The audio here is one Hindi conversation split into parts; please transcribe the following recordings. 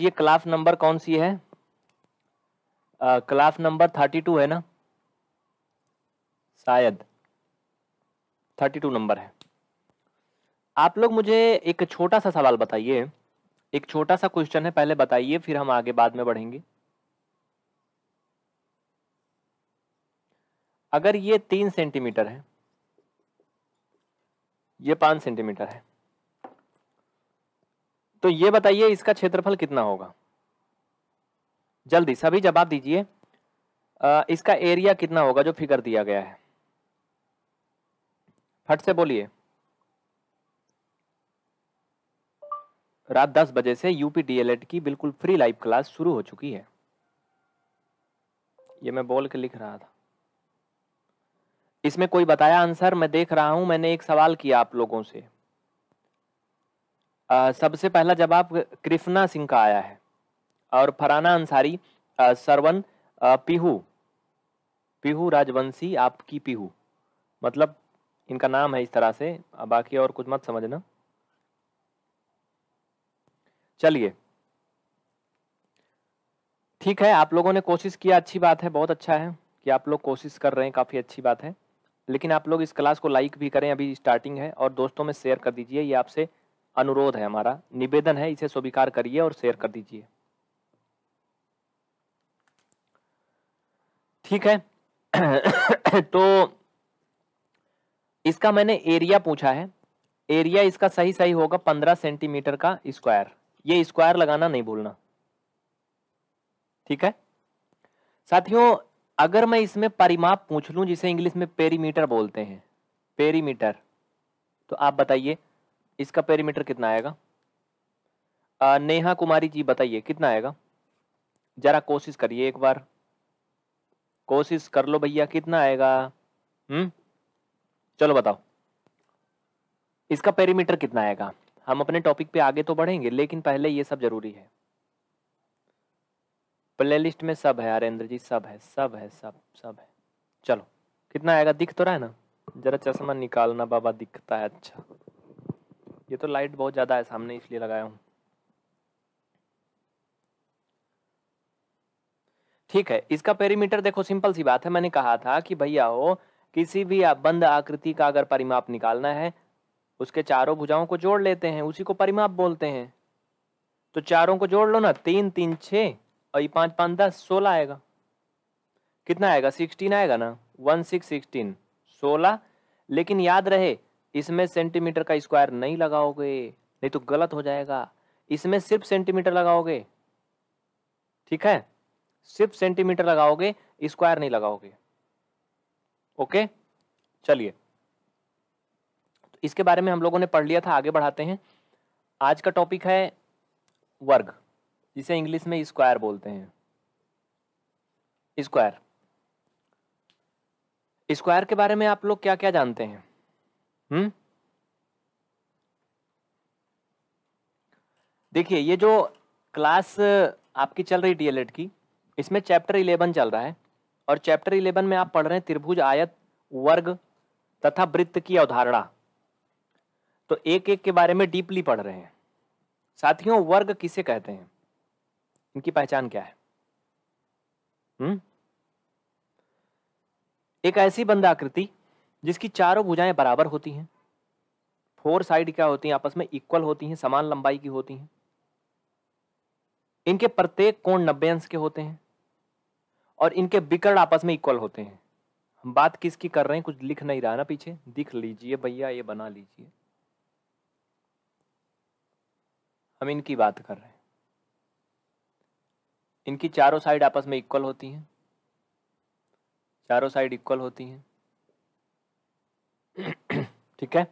आज ये क्लास नंबर कौन सी है क्लास नंबर थर्टी टू है ना शायद थर्टी टू नंबर है आप लोग मुझे एक छोटा सा सवाल बताइए एक छोटा सा क्वेश्चन है पहले बताइए फिर हम आगे बाद में बढ़ेंगे अगर ये तीन सेंटीमीटर है ये पाँच सेंटीमीटर है तो ये बताइए इसका क्षेत्रफल कितना होगा जल्दी सभी जवाब दीजिए इसका एरिया कितना होगा जो फिगर दिया गया है फट से बोलिए रात दस बजे से यूपी डीएलएड e की बिल्कुल फ्री लाइव क्लास शुरू हो चुकी है ये मैं बोल के लिख रहा था इसमें कोई बताया आंसर मैं देख रहा हूं मैंने एक सवाल किया आप लोगों से आ, सबसे पहला जवाब कृष्णा सिंह का आया है और फराना अंसारी सरवन पिहू पिहू राजवंशी आपकी पिहू मतलब इनका नाम है इस तरह से बाकी और कुछ मत समझना चलिए ठीक है आप लोगों ने कोशिश किया अच्छी बात है बहुत अच्छा है कि आप लोग कोशिश कर रहे हैं काफ़ी अच्छी बात है लेकिन आप लोग इस क्लास को लाइक भी करें अभी स्टार्टिंग है और दोस्तों में शेयर कर दीजिए ये आपसे अनुरोध है हमारा निवेदन है इसे स्वीकार करिए और शेयर कर दीजिए ठीक है तो इसका मैंने एरिया पूछा है एरिया इसका सही सही होगा पंद्रह सेंटीमीटर का स्क्वायर ये स्क्वायर लगाना नहीं भूलना ठीक है साथियों अगर मैं इसमें परिमाप पूछ लूं जिसे इंग्लिश में पेरीमीटर बोलते हैं पेरीमीटर तो आप बताइए इसका पेरीमीटर कितना आएगा आ, नेहा कुमारी जी बताइए कितना आएगा ज़रा कोशिश करिए एक बार कोशिश कर लो भैया कितना आएगा हम्म चलो बताओ इसका पेरीमीटर कितना आएगा हम अपने टॉपिक पे आगे तो बढ़ेंगे लेकिन पहले ये सब जरूरी है प्लेलिस्ट में सब है अरेंद्र जी सब है सब है सब सब है चलो कितना आएगा दिख तो रहा है ना ज़रा चश्मा निकालना बाबा दिखता है अच्छा ये तो लाइट बहुत ज़्यादा है सामने इसलिए लगाया हूँ ठीक है इसका पेरीमीटर देखो सिंपल सी बात है मैंने कहा था कि भैया हो किसी भी बंद आकृति का अगर परिमाप निकालना है उसके चारों भुजाओं को जोड़ लेते हैं उसी को परिमाप बोलते हैं तो चारों को जोड़ लो ना तीन तीन छः और ये पाँच पाँच दस सोलह आएगा कितना आएगा सिक्सटीन आएगा ना वन सिक्स सिक्सटीन सोलह लेकिन याद रहे इसमें सेंटीमीटर का स्क्वायर नहीं लगाओगे नहीं तो गलत हो जाएगा इसमें सिर्फ सेंटीमीटर लगाओगे ठीक है सिर्फ सेंटीमीटर लगाओगे स्क्वायर नहीं लगाओगे ओके चलिए तो इसके बारे में हम लोगों ने पढ़ लिया था आगे बढ़ाते हैं आज का टॉपिक है वर्ग जिसे इंग्लिश में स्क्वायर बोलते हैं स्क्वायर स्क्वायर के बारे में आप लोग क्या क्या जानते हैं हम्म देखिए ये जो क्लास आपकी चल रही डीएलएड की इसमें चैप्टर इलेवन चल रहा है और चैप्टर इलेवन में आप पढ़ रहे हैं त्रिभुज आयत वर्ग तथा वृत्त की अवधारणा तो एक एक के बारे में डीपली पढ़ रहे हैं साथियों वर्ग किसे कहते हैं इनकी पहचान क्या है हम्म एक ऐसी बंद आकृति जिसकी चारों भुजाएं बराबर होती हैं फोर साइड क्या होती हैं आपस में इक्वल होती हैं समान लंबाई की होती हैं इनके प्रत्येक कोण नब्बे अंश के होते हैं और इनके विकर्ण आपस में इक्वल होते हैं हम बात किसकी कर रहे हैं कुछ लिख नहीं रहा ना पीछे दिख लीजिए भैया ये बना लीजिए हम इनकी बात कर रहे हैं इनकी चारों साइड आपस में इक्वल होती हैं चारों साइड इक्वल होती हैं ठीक है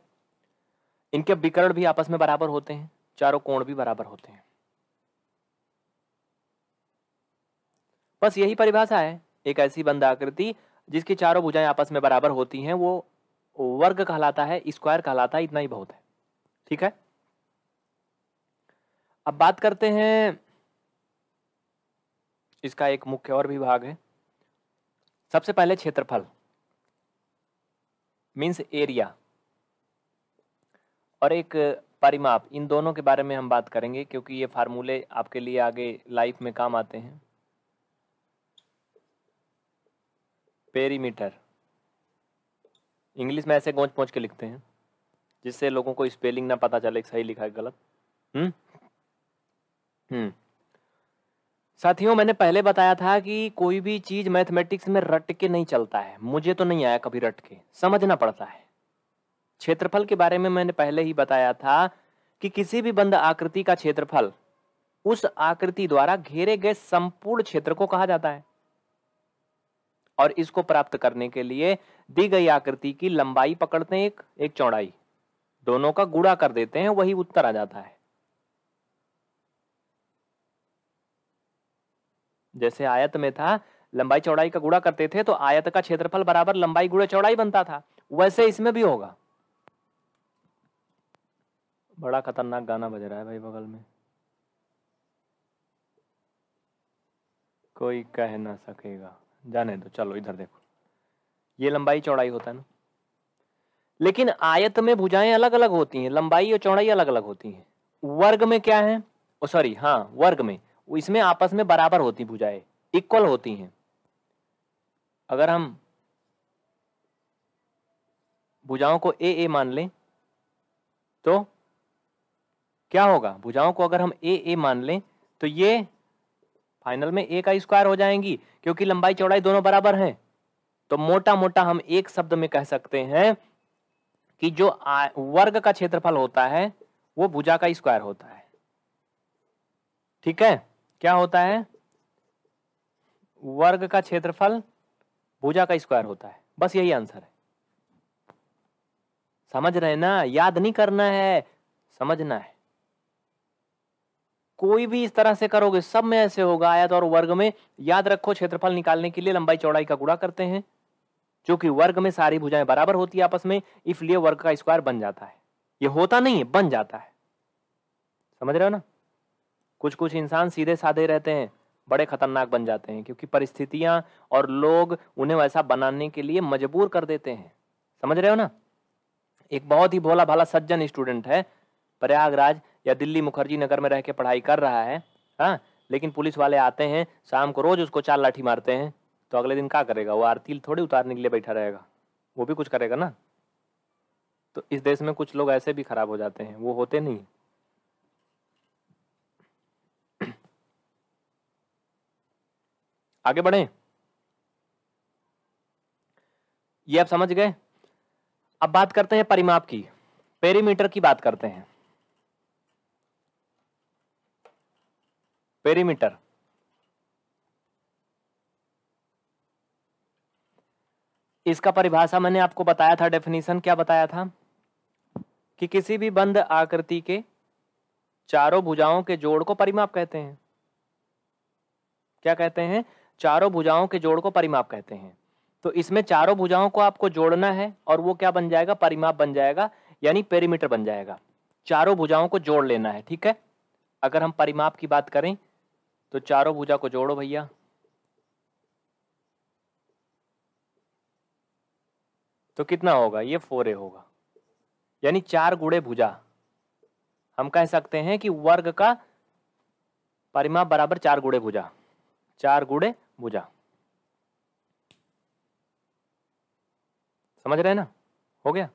इनके विकरण भी आपस में बराबर होते हैं चारों कोण भी बराबर होते हैं बस यही परिभाषा है एक ऐसी बंदाकृति जिसकी चारों भुजाएं आपस में बराबर होती हैं वो वर्ग कहलाता है स्क्वायर कहलाता है इतना ही बहुत है ठीक है अब बात करते हैं इसका एक मुख्य और भी भाग है सबसे पहले क्षेत्रफल मीन्स एरिया और एक परिमाप इन दोनों के बारे में हम बात करेंगे क्योंकि ये फार्मूले आपके लिए आगे लाइफ में काम आते हैं पेरीमीटर इंग्लिश में ऐसे गोंच पोंच के लिखते हैं जिससे लोगों को स्पेलिंग ना पता चले सही लिखा है गलत हम्म हम्म साथियों मैंने पहले बताया था कि कोई भी चीज मैथमेटिक्स में रट के नहीं चलता है मुझे तो नहीं आया कभी रट के समझना पड़ता है क्षेत्रफल के बारे में मैंने पहले ही बताया था कि किसी भी बंद आकृति का क्षेत्रफल उस आकृति द्वारा घेरे गए संपूर्ण क्षेत्र को कहा जाता है और इसको प्राप्त करने के लिए दी गई आकृति की लंबाई पकड़ते हैं एक एक चौड़ाई दोनों का गुड़ा कर देते हैं वही उत्तर आ जाता है जैसे आयत में था लंबाई चौड़ाई का गुड़ा करते थे तो आयत का क्षेत्रफल बराबर लंबाई गुड़े चौड़ाई बनता था वैसे इसमें भी होगा बड़ा खतरनाक गाना बज रहा है भाई बगल में कोई कह ना सकेगा जाने दो चलो इधर देखो ये लंबाई चौड़ाई होता है ना लेकिन आयत में भुजाएं अलग अलग होती हैं लंबाई और चौड़ाई अलग अलग होती हैं वर्ग में क्या है सॉरी हाँ वर्ग में इसमें आपस में बराबर होती भुजाएं इक्वल होती हैं अगर हम भुजाओं को ए ए मान लें तो क्या होगा भुजाओं को अगर हम ए ए मान लें तो ये फाइनल में ए का स्क्वायर हो जाएंगी क्योंकि लंबाई चौड़ाई दोनों बराबर हैं तो मोटा मोटा हम एक शब्द में कह सकते हैं कि जो वर्ग का क्षेत्रफल होता है वो भुजा का स्क्वायर होता है ठीक है क्या होता है वर्ग का क्षेत्रफल भुजा का स्क्वायर होता है बस यही आंसर है समझ रहे ना याद नहीं करना है समझना है कोई भी इस तरह से करोगे सब में ऐसे होगा आयत और वर्ग में याद रखो क्षेत्रफल निकालने के लिए लंबाई चौड़ाई का गुणा करते हैं जो कि वर्ग में सारी भुजाएं बराबर होती है आपस में इसलिए वर्ग का स्क्वायर बन जाता है ये होता नहीं है बन जाता है समझ रहे हो ना कुछ कुछ इंसान सीधे साधे रहते हैं बड़े खतरनाक बन जाते हैं क्योंकि परिस्थितियां और लोग उन्हें वैसा बनाने के लिए मजबूर कर देते हैं समझ रहे हो ना एक बहुत ही भोला भाला सज्जन स्टूडेंट है प्रयागराज या दिल्ली मुखर्जी नगर में रह के पढ़ाई कर रहा है हाँ लेकिन पुलिस वाले आते हैं शाम को रोज उसको चार लाठी मारते हैं तो अगले दिन क्या करेगा वो आरती थोड़ी उतारने के लिए बैठा रहेगा वो भी कुछ करेगा ना तो इस देश में कुछ लोग ऐसे भी खराब हो जाते हैं वो होते नहीं आगे बढ़े ये आप समझ गए अब बात करते हैं परिमाप की पेरीमीटर की बात करते हैं पेरीमीटर इसका परिभाषा मैंने आपको बताया था डेफिनेशन क्या बताया था कि किसी भी बंद आकृति के चारों भुजाओं के जोड़ को परिमाप कहते हैं क्या कहते हैं चारों भुजाओं के जोड़ को परिमाप कहते हैं तो इसमें चारों भुजाओं को आपको जोड़ना है और वो क्या बन जाएगा परिमाप बन जाएगा यानी पेरीमीटर बन जाएगा चारों भुजाओं को जोड़ लेना है ठीक है अगर हम परिमाप की बात करें तो चारों भुजा को जोड़ो भैया तो कितना होगा ये फोर ए होगा यानी चार गुड़े भुजा हम कह सकते हैं कि वर्ग का परिमाप बराबर चार गुड़े भुजा चार गुड़े भुजा समझ रहे ना हो गया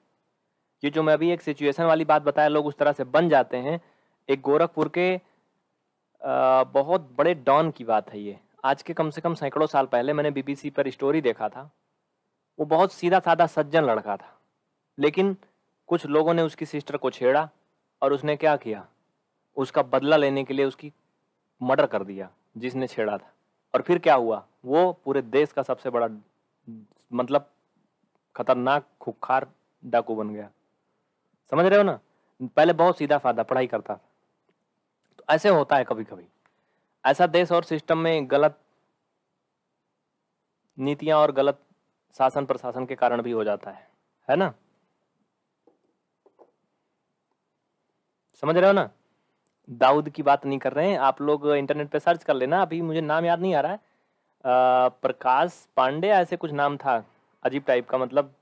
ये जो मैं अभी एक सिचुएशन वाली बात बताया लोग उस तरह से बन जाते हैं एक गोरखपुर के आ, बहुत बड़े डॉन की बात है ये आज के कम से कम सैकड़ों साल पहले मैंने बीबीसी पर स्टोरी देखा था वो बहुत सीधा साधा सज्जन लड़का था लेकिन कुछ लोगों ने उसकी सिस्टर को छेड़ा और उसने क्या किया उसका बदला लेने के लिए उसकी मर्डर कर दिया जिसने छेड़ा था और फिर क्या हुआ वो पूरे देश का सबसे बड़ा मतलब खतरनाक खुखार डाकू बन गया समझ रहे हो ना पहले बहुत सीधा फायदा पढ़ाई करता था तो ऐसे होता है कभी कभी ऐसा देश और सिस्टम में गलत नीतियां और गलत शासन प्रशासन के कारण भी हो जाता है है ना समझ रहे हो ना दाऊद की बात नहीं कर रहे हैं आप लोग इंटरनेट पे सर्च कर लेना अभी मुझे नाम याद नहीं आ रहा है आ, प्रकाश पांडे ऐसे कुछ नाम था अजीब टाइप का मतलब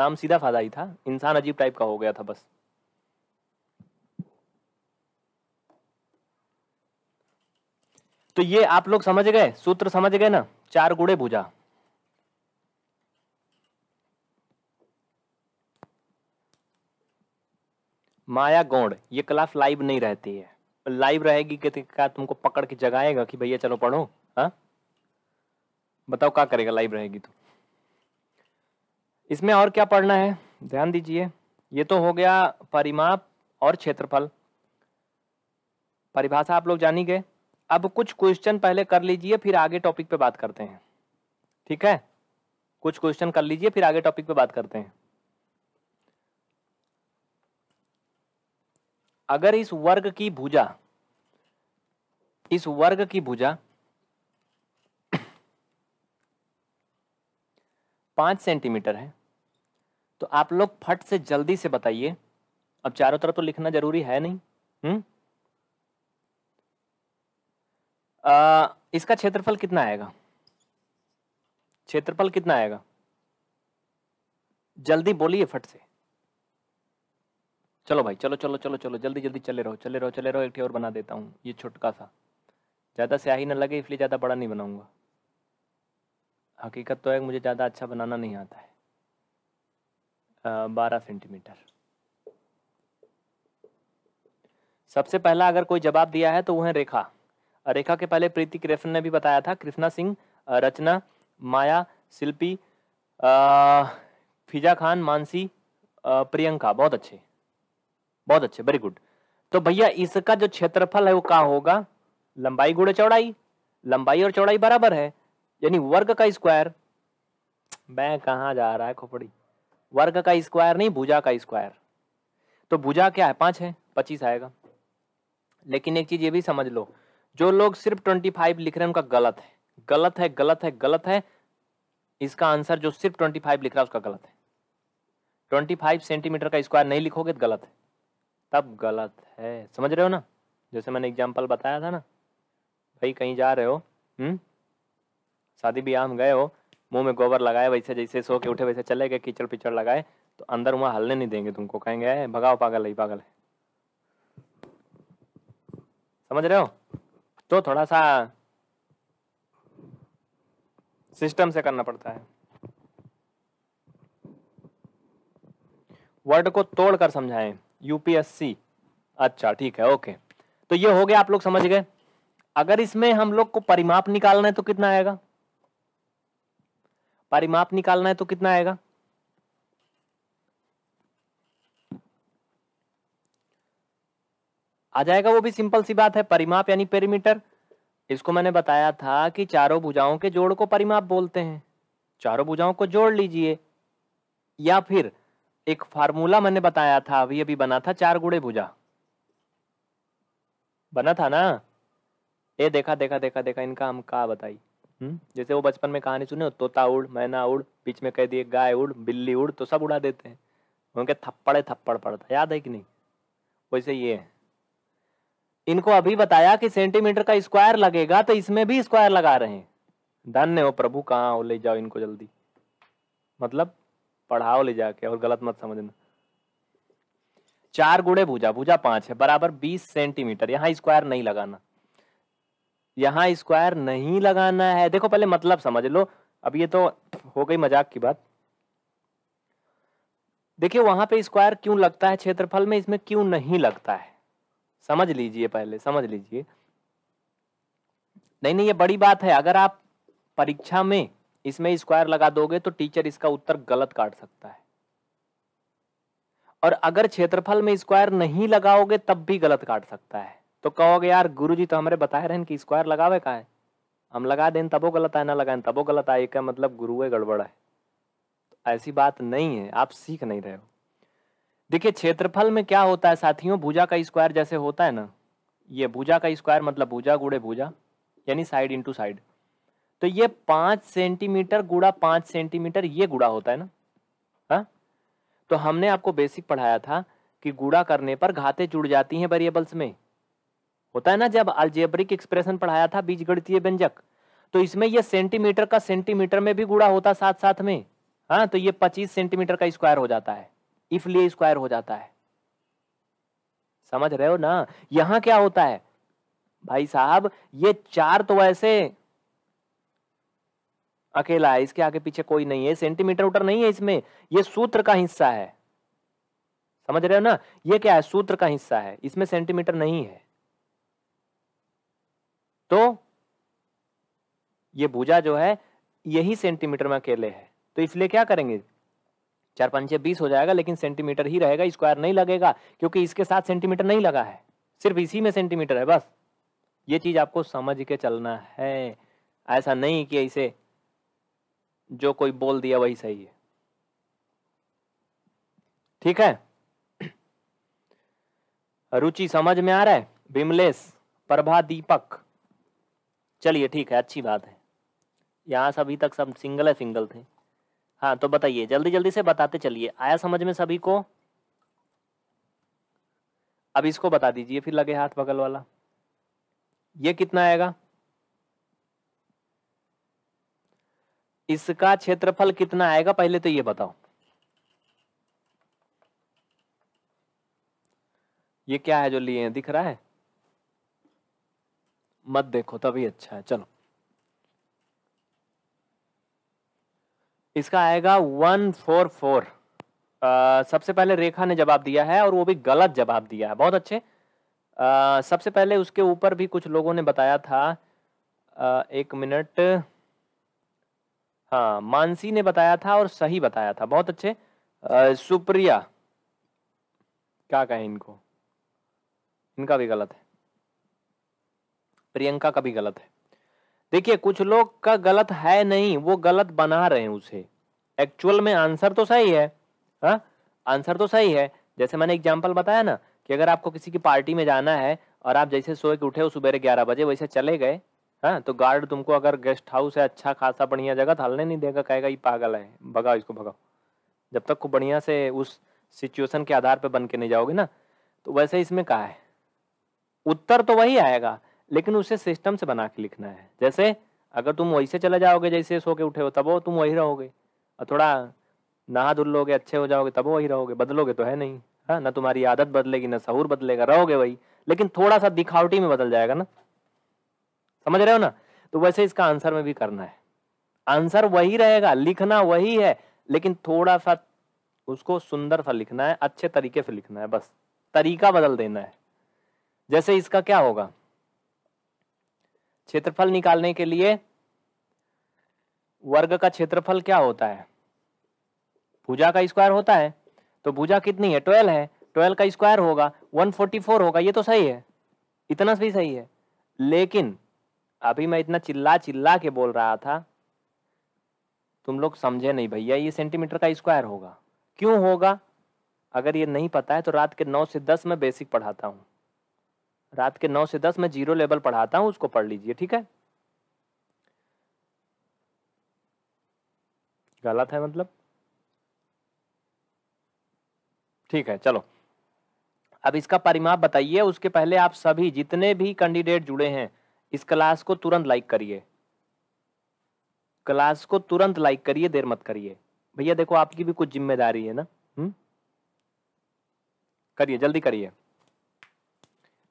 नाम सीधा फादा ही था इंसान अजीब टाइप का हो गया था बस तो ये आप लोग समझ गए सूत्र समझ गए ना चार गुड़े भुजा माया गौड़ ये क्लास लाइव नहीं रहती है लाइव रहेगी कि तो क्या तुमको पकड़ के जगाएगा कि भैया चलो पढ़ो हाँ बताओ क्या करेगा लाइव रहेगी तो इसमें और क्या पढ़ना है ध्यान दीजिए ये तो हो गया परिमाप और क्षेत्रफल परिभाषा आप लोग जानी गए अब कुछ क्वेश्चन पहले कर लीजिए फिर आगे टॉपिक पे बात करते हैं ठीक है कुछ क्वेश्चन कर लीजिए फिर आगे टॉपिक पे बात करते हैं अगर इस वर्ग की भुजा इस वर्ग की भुजा पांच सेंटीमीटर है तो आप लोग फट से जल्दी से बताइए अब चारों तरफ तो लिखना जरूरी है नहीं हम्म इसका क्षेत्रफल कितना आएगा क्षेत्रफल कितना आएगा जल्दी बोलिए फट से चलो भाई चलो चलो चलो चलो जल्दी जल्दी चले रहो चले रहो चले रहो एक और बना देता हूँ ये छोटका सा ज़्यादा स्याही ना लगे इसलिए ज़्यादा बड़ा नहीं बनाऊँगा हकीकत तो है मुझे ज़्यादा अच्छा बनाना नहीं आता है बारह सेंटीमीटर सबसे पहला अगर कोई जवाब दिया है तो वह है रेखा रेखा के पहले प्रीति कृष्ण ने भी बताया था कृष्णा सिंह रचना माया शिल्पी फिजा खान मानसी प्रियंका बहुत अच्छे बहुत अच्छे वेरी गुड तो भैया इसका जो क्षेत्रफल है वो कहा होगा लंबाई गुड़े चौड़ाई लंबाई और चौड़ाई बराबर है यानी वर्ग का स्क्वायर मैं कहा जा रहा है खोपड़ी वर्ग का स्क्वायर नहीं भुजा का स्क्वायर तो भुजा क्या है पांच है पच्चीस आएगा लेकिन एक चीज़ ये भी समझ लो जो लोग सिर्फ ट्वेंटी फाइव लिख रहे हैं उनका गलत है गलत है गलत है गलत है इसका आंसर जो सिर्फ ट्वेंटी फाइव लिख रहा है उसका गलत है ट्वेंटी फाइव सेंटीमीटर का स्क्वायर नहीं लिखोगे तो गलत है तब गलत है समझ रहे हो ना जैसे मैंने एग्जाम्पल बताया था ना भाई कहीं जा रहे हो हम्म शादी ब्याह में गए हो मुंह में गोबर लगाए वैसे जैसे सो के उठे वैसे चले गए कीचड़ पिचड़ लगाए तो अंदर वहाँ हलने नहीं देंगे तुमको कहेंगे भगाओ पागल है पागल है समझ रहे हो तो थोड़ा सा सिस्टम से करना पड़ता है वर्ड को तोड़कर समझाएं यूपीएससी अच्छा ठीक है ओके तो ये हो गया आप लोग समझ गए अगर इसमें हम लोग को परिमाप निकालना है तो कितना आएगा परिमाप निकालना है तो कितना आएगा आ जाएगा वो भी सिंपल सी बात है परिमाप यानी पेरीमीटर इसको मैंने बताया था कि चारों भुजाओं के जोड़ को परिमाप बोलते हैं चारों भुजाओं को जोड़ लीजिए या फिर एक फार्मूला मैंने बताया था अभी अभी बना था चार गुड़े भुजा बना था ना ये देखा देखा देखा देखा इनका हम कहा बताई हम्म जैसे वो बचपन में कहानी सुने तोता उड़ मैना उड़ बीच में कह दिए गाय उड़ बिल्ली उड़ तो सब उड़ा देते हैं उनके थप्पड़े थप्पड़ पड़ता याद है कि नहीं वैसे ये इनको अभी बताया कि सेंटीमीटर का स्क्वायर लगेगा तो इसमें भी स्क्वायर लगा रहे हैं धन्य हो प्रभु कहाँ हो ले जाओ इनको जल्दी मतलब पढ़ाओ ले जाके और गलत मत समझना चार गुड़े भुजा भुजा पांच है बराबर बीस सेंटीमीटर यहाँ स्क्वायर नहीं लगाना यहाँ स्क्वायर नहीं लगाना है देखो पहले मतलब समझ लो अब ये तो हो गई मजाक की बात देखिए वहां पे स्क्वायर क्यों लगता है क्षेत्रफल में इसमें क्यों नहीं लगता है समझ लीजिए पहले समझ लीजिए नहीं नहीं ये बड़ी बात है अगर आप परीक्षा में इसमें स्क्वायर लगा दोगे तो टीचर इसका उत्तर गलत काट सकता है और अगर क्षेत्रफल में स्क्वायर नहीं लगाओगे तब भी गलत काट सकता है तो कहोगे यार गुरुजी तो हमारे बताए रहे कि स्क्वायर लगावे का है हम लगा दें तबो गलत आए ना लगाए तबो गलत आए का मतलब गुरु गड़बड़ है तो ऐसी बात नहीं है आप सीख नहीं रहे हो देखिए क्षेत्रफल में क्या होता है साथियों भूजा का स्क्वायर जैसे होता है ना ये भूजा का स्क्वायर मतलब भूजा गुड़े भूजा यानी साइड इंटू साइड तो ये पांच सेंटीमीटर गुड़ा पांच सेंटीमीटर ये गुड़ा होता है ना हा? तो हमने आपको बेसिक पढ़ाया था कि गुड़ा करने पर घाते जुड़ जाती हैं वेरिएबल्स में होता है ना जब अल्जेब्रिक एक्सप्रेशन पढ़ाया था बीज गणितीय व्यंजक तो इसमें यह सेंटीमीटर का सेंटीमीटर में भी गुड़ा होता साथ साथ में हाँ तो ये पच्चीस सेंटीमीटर का स्क्वायर हो जाता है इफलिए स्क्वायर हो जाता है समझ रहे हो ना यहां क्या होता है भाई साहब ये चार तो वैसे अकेला है इसके आगे पीछे कोई नहीं है सेंटीमीटर उटर नहीं है इसमें यह सूत्र का हिस्सा है समझ रहे हो ना यह क्या है सूत्र का हिस्सा है इसमें सेंटीमीटर नहीं है तो ये भुजा जो है यही सेंटीमीटर में अकेले है तो इसलिए क्या करेंगे चार पंचे बीस हो जाएगा लेकिन सेंटीमीटर ही रहेगा स्क्वायर नहीं लगेगा क्योंकि इसके साथ सेंटीमीटर नहीं लगा है सिर्फ इसी में सेंटीमीटर है बस ये चीज आपको समझ के चलना है ऐसा नहीं कि इसे जो कोई बोल दिया वही सही है ठीक है रुचि समझ में आ रहा है विमलेश प्रभा दीपक चलिए ठीक है अच्छी बात है यहाँ सभी तक सब सिंगल है सिंगल थे हाँ तो बताइए जल्दी जल्दी से बताते चलिए आया समझ में सभी को अब इसको बता दीजिए फिर लगे हाथ बगल वाला ये कितना आएगा इसका क्षेत्रफल कितना आएगा पहले तो ये बताओ ये क्या है जो लिए हैं दिख रहा है मत देखो तभी अच्छा है चलो इसका आएगा वन फोर फोर सबसे पहले रेखा ने जवाब दिया है और वो भी गलत जवाब दिया है बहुत अच्छे आ, सबसे पहले उसके ऊपर भी कुछ लोगों ने बताया था आ, एक मिनट हाँ मानसी ने बताया था और सही बताया था बहुत अच्छे आ, सुप्रिया क्या कहें इनको इनका भी गलत है प्रियंका का भी गलत है देखिए कुछ लोग का गलत है नहीं वो गलत बना रहे हैं उसे एक्चुअल में आंसर तो सही है हा? आंसर तो सही है जैसे मैंने एग्जाम्पल बताया ना कि अगर आपको किसी की पार्टी में जाना है और आप जैसे सोए के उठे हो सुबह ग्यारह बजे वैसे चले गए है तो गार्ड तुमको अगर गेस्ट हाउस है अच्छा खासा बढ़िया जगह तो हलने नहीं देगा कहेगा ये पागल है भगाओ इसको भगाओ जब तक को बढ़िया से उस सिचुएशन के आधार पर बन के नहीं जाओगे ना तो वैसे इसमें कहा है उत्तर तो वही आएगा लेकिन उसे सिस्टम से बना के लिखना है जैसे अगर तुम वहीं से चले जाओगे जैसे सो के उठे हो तब तुम वही रहोगे और थोड़ा नहा धुल लोगे अच्छे हो जाओगे तब वही रहोगे बदलोगे तो है नहीं है हाँ? ना तुम्हारी आदत बदलेगी ना शहूर बदलेगा रहोगे वही लेकिन थोड़ा सा दिखावटी में बदल जाएगा ना समझ रहे हो ना तो वैसे इसका आंसर में भी करना है आंसर वही रहेगा लिखना वही है लेकिन थोड़ा सा उसको सुंदर सा लिखना है अच्छे तरीके से लिखना है बस तरीका बदल देना है जैसे इसका क्या होगा क्षेत्रफल निकालने के लिए वर्ग का क्षेत्रफल क्या होता है भुजा का स्क्वायर होता है तो भुजा कितनी है ट्वेल्व है ट्वेल्व का स्क्वायर होगा 144 होगा ये तो सही है इतना भी सही है लेकिन अभी मैं इतना चिल्ला चिल्ला के बोल रहा था तुम लोग समझे नहीं भैया ये सेंटीमीटर का स्क्वायर होगा क्यों होगा अगर ये नहीं पता है तो रात के नौ से दस में बेसिक पढ़ाता हूँ रात के नौ से दस में जीरो लेवल पढ़ाता हूँ उसको पढ़ लीजिए ठीक है गलत है मतलब ठीक है चलो अब इसका परिमाप बताइए उसके पहले आप सभी जितने भी कैंडिडेट जुड़े हैं इस क्लास को तुरंत लाइक करिए क्लास को तुरंत लाइक करिए देर मत करिए भैया देखो आपकी भी कुछ जिम्मेदारी है ना हम्म? करिए जल्दी करिए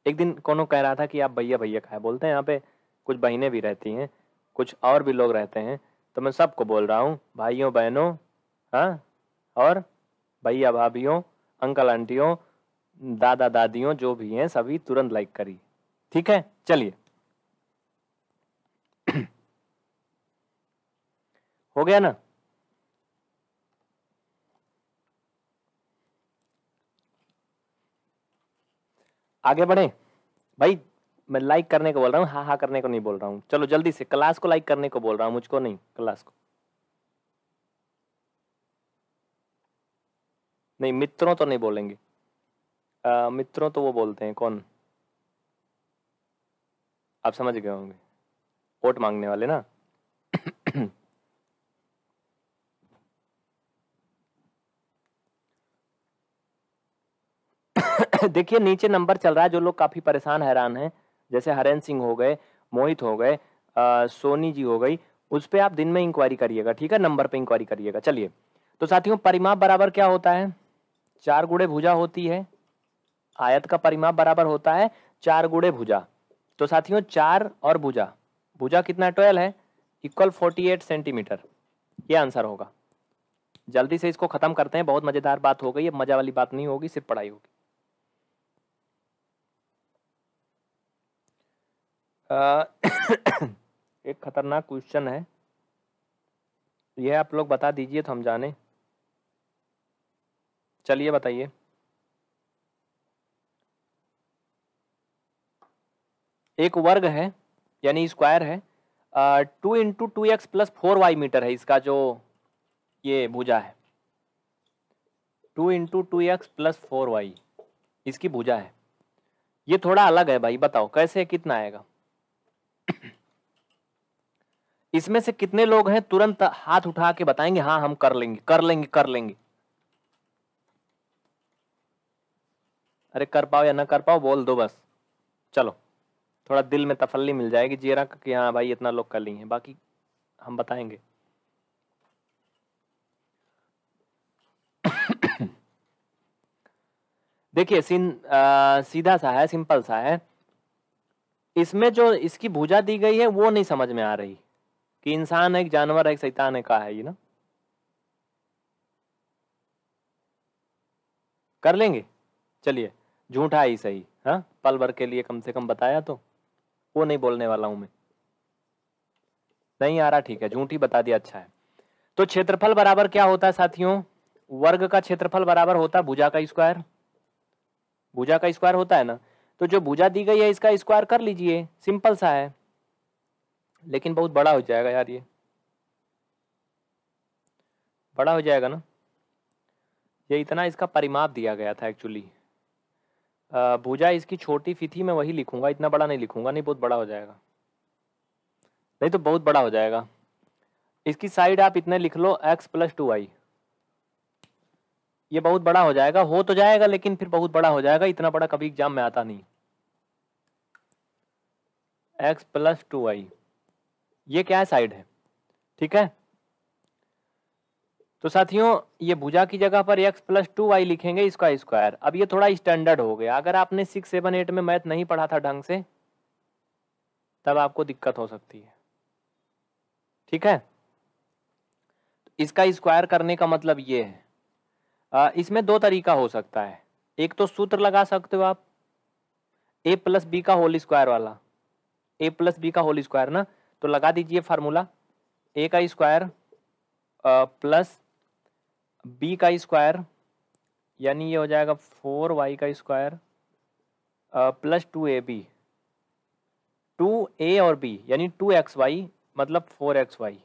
एक दिन कोनो कह रहा था कि आप भैया भैया कहा है। बोलते हैं यहाँ पे कुछ बहनें भी रहती हैं कुछ और भी लोग रहते हैं तो मैं सबको बोल रहा हूँ भाइयों बहनों हाँ और भैया भाभीियों अंकल आंटियों दादा दादियों जो भी हैं सभी तुरंत लाइक करिए ठीक है चलिए हो गया ना आगे बढ़े भाई मैं लाइक करने को बोल रहा हूँ हा हा करने को नहीं बोल रहा हूँ चलो जल्दी से क्लास को लाइक करने को बोल रहा हूँ मुझको नहीं क्लास को नहीं मित्रों तो नहीं बोलेंगे आ, मित्रों तो वो बोलते हैं कौन आप समझ गए होंगे वोट मांगने वाले ना देखिए नीचे नंबर चल रहा है जो लोग काफ़ी परेशान हैरान हैं जैसे हरेन सिंह हो गए मोहित हो गए सोनी जी हो गई उस पर आप दिन में इंक्वायरी करिएगा ठीक है नंबर पे इंक्वायरी करिएगा चलिए तो साथियों परिमाप बराबर क्या होता है चार गुड़े भुजा होती है आयत का परिमाप बराबर होता है चार गुड़े भुजा तो साथियों चार और भुजा भुजा कितना ट्वेल्व है इक्वल फोर्टी एट सेंटीमीटर ये आंसर होगा जल्दी से इसको ख़त्म करते हैं बहुत मज़ेदार बात हो गई अब मज़ा वाली बात नहीं होगी सिर्फ पढ़ाई होगी एक खतरनाक क्वेश्चन है यह आप लोग बता दीजिए तो हम जाने चलिए बताइए एक वर्ग है यानी स्क्वायर है two into two X plus four Y metre है इसका जो ये भुजा है two into two X plus four Y इसकी भुजा है ये थोड़ा अलग है भाई बताओ कैसे कितना आएगा इसमें से कितने लोग हैं तुरंत हाथ उठा के बताएंगे हाँ हम कर लेंगे कर लेंगे कर लेंगे अरे कर पाओ या ना कर पाओ बोल दो बस चलो थोड़ा दिल में तफल्ली मिल जाएगी जीरा कि हाँ भाई इतना लोग कर लिए बाकी हम बताएंगे देखिए सीन आ, सीधा सा है सिंपल सा है इसमें जो इसकी भूजा दी गई है वो नहीं समझ में आ रही कि इंसान है एक जानवर है एक शैतान है कहा है ये ना कर लेंगे चलिए झूठा ही सही है हाँ? पल भर के लिए कम से कम बताया तो वो नहीं बोलने वाला हूं मैं नहीं आ रहा ठीक है झूठी बता दिया अच्छा है तो क्षेत्रफल बराबर क्या होता है साथियों वर्ग का क्षेत्रफल बराबर होता है भुजा का स्क्वायर भुजा का स्क्वायर होता है ना तो जो भुजा दी गई है इसका स्क्वायर कर लीजिए सिंपल सा है लेकिन बहुत बड़ा हो जाएगा यार ये बड़ा हो जाएगा ना ये इतना इसका परिमाप दिया गया था एक्चुअली भुजा इसकी छोटी फिथी मैं वही लिखूंगा इतना बड़ा नहीं लिखूंगा नहीं बहुत बड़ा हो जाएगा नहीं तो बहुत बड़ा हो जाएगा इसकी साइड आप इतने लिख लो x प्लस टू वाई ये बहुत बड़ा हो जाएगा हो तो जाएगा लेकिन फिर बहुत बड़ा हो जाएगा इतना बड़ा कभी एग्जाम में आता नहीं x प्लस टू वाई ये क्या है साइड है ठीक है तो साथियों ये भुजा की जगह पर x प्लस टू वाई लिखेंगे इसका स्क्वायर अब ये थोड़ा स्टैंडर्ड हो गया अगर आपने सिक्स सेवन एट में मैथ नहीं पढ़ा था ढंग से तब आपको दिक्कत हो सकती है ठीक है तो इसका स्क्वायर करने का मतलब ये है आ, इसमें दो तरीका हो सकता है एक तो सूत्र लगा सकते हो आप ए प्लस बी का होल स्क्वायर वाला ए प्लस बी का होल स्क्वायर ना तो लगा दीजिए फार्मूला ए का स्क्वायर प्लस बी का स्क्वायर यानी ये हो जाएगा फोर वाई का square plus two A B two A और बी यानी टू एक्स वाई मतलब फोर एक्स वाई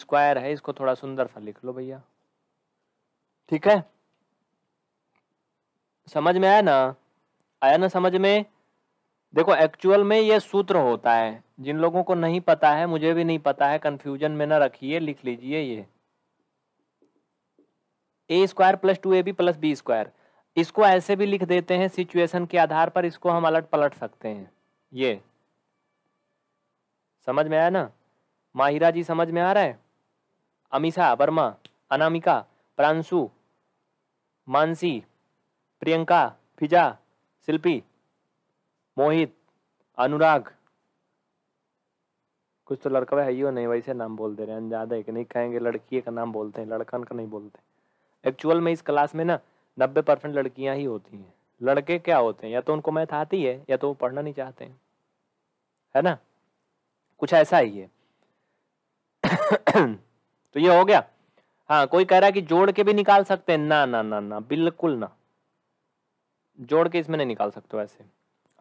स्क्वायर है इसको थोड़ा सुंदर सा लिख लो भैया ठीक है समझ में आया ना आया ना समझ में देखो एक्चुअल में ये सूत्र होता है जिन लोगों को नहीं पता है मुझे भी नहीं पता है कंफ्यूजन में ना रखिए लिख लीजिए ये A square plus two A B plus B square इसको ऐसे भी लिख देते हैं सिचुएशन के आधार पर इसको हम अलट पलट सकते हैं ये समझ में आया ना माहिरा जी समझ में आ रहा है अमीषा वर्मा अनामिका प्रांशु मानसी प्रियंका फिजा शिल्पी मोहित अनुराग कुछ तो लड़का है ही नहीं वैसे नाम बोल दे रहे हैं ज़्यादा है कि नहीं कहेंगे लड़की का नाम बोलते हैं लड़कन का नहीं बोलते एक्चुअल में इस क्लास में ना नब्बे परसेंट लड़कियाँ ही होती हैं लड़के क्या होते हैं या तो उनको मैथ आती है या तो वो पढ़ना नहीं चाहते हैं है ना कुछ ऐसा ही है तो ये हो गया हाँ कोई कह रहा है कि जोड़ के भी निकाल सकते हैं ना ना ना ना बिल्कुल ना जोड़ के इसमें नहीं निकाल सकते वैसे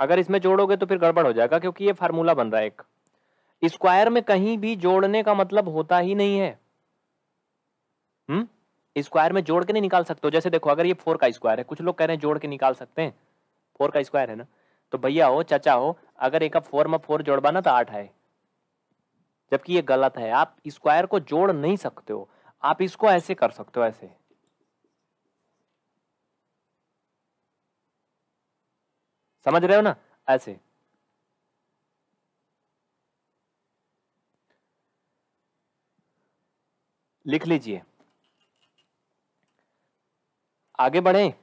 अगर इसमें जोड़ोगे तो फिर गड़बड़ हो जाएगा क्योंकि ये फार्मूला बन रहा है एक स्क्वायर में कहीं भी जोड़ने का मतलब होता ही नहीं है हम्म स्क्वायर में जोड़ के नहीं निकाल सकते जैसे देखो अगर ये फोर का स्क्वायर है कुछ लोग कह रहे हैं जोड़ के निकाल सकते हैं फोर का स्क्वायर है ना तो भैया हो चाचा हो अगर एक फोर में फोर जोड़वा ना तो आठ है जबकि ये गलत है आप स्क्वायर को जोड़ नहीं सकते हो आप इसको ऐसे कर सकते हो ऐसे समझ रहे हो ना ऐसे लिख लीजिए आगे बढ़े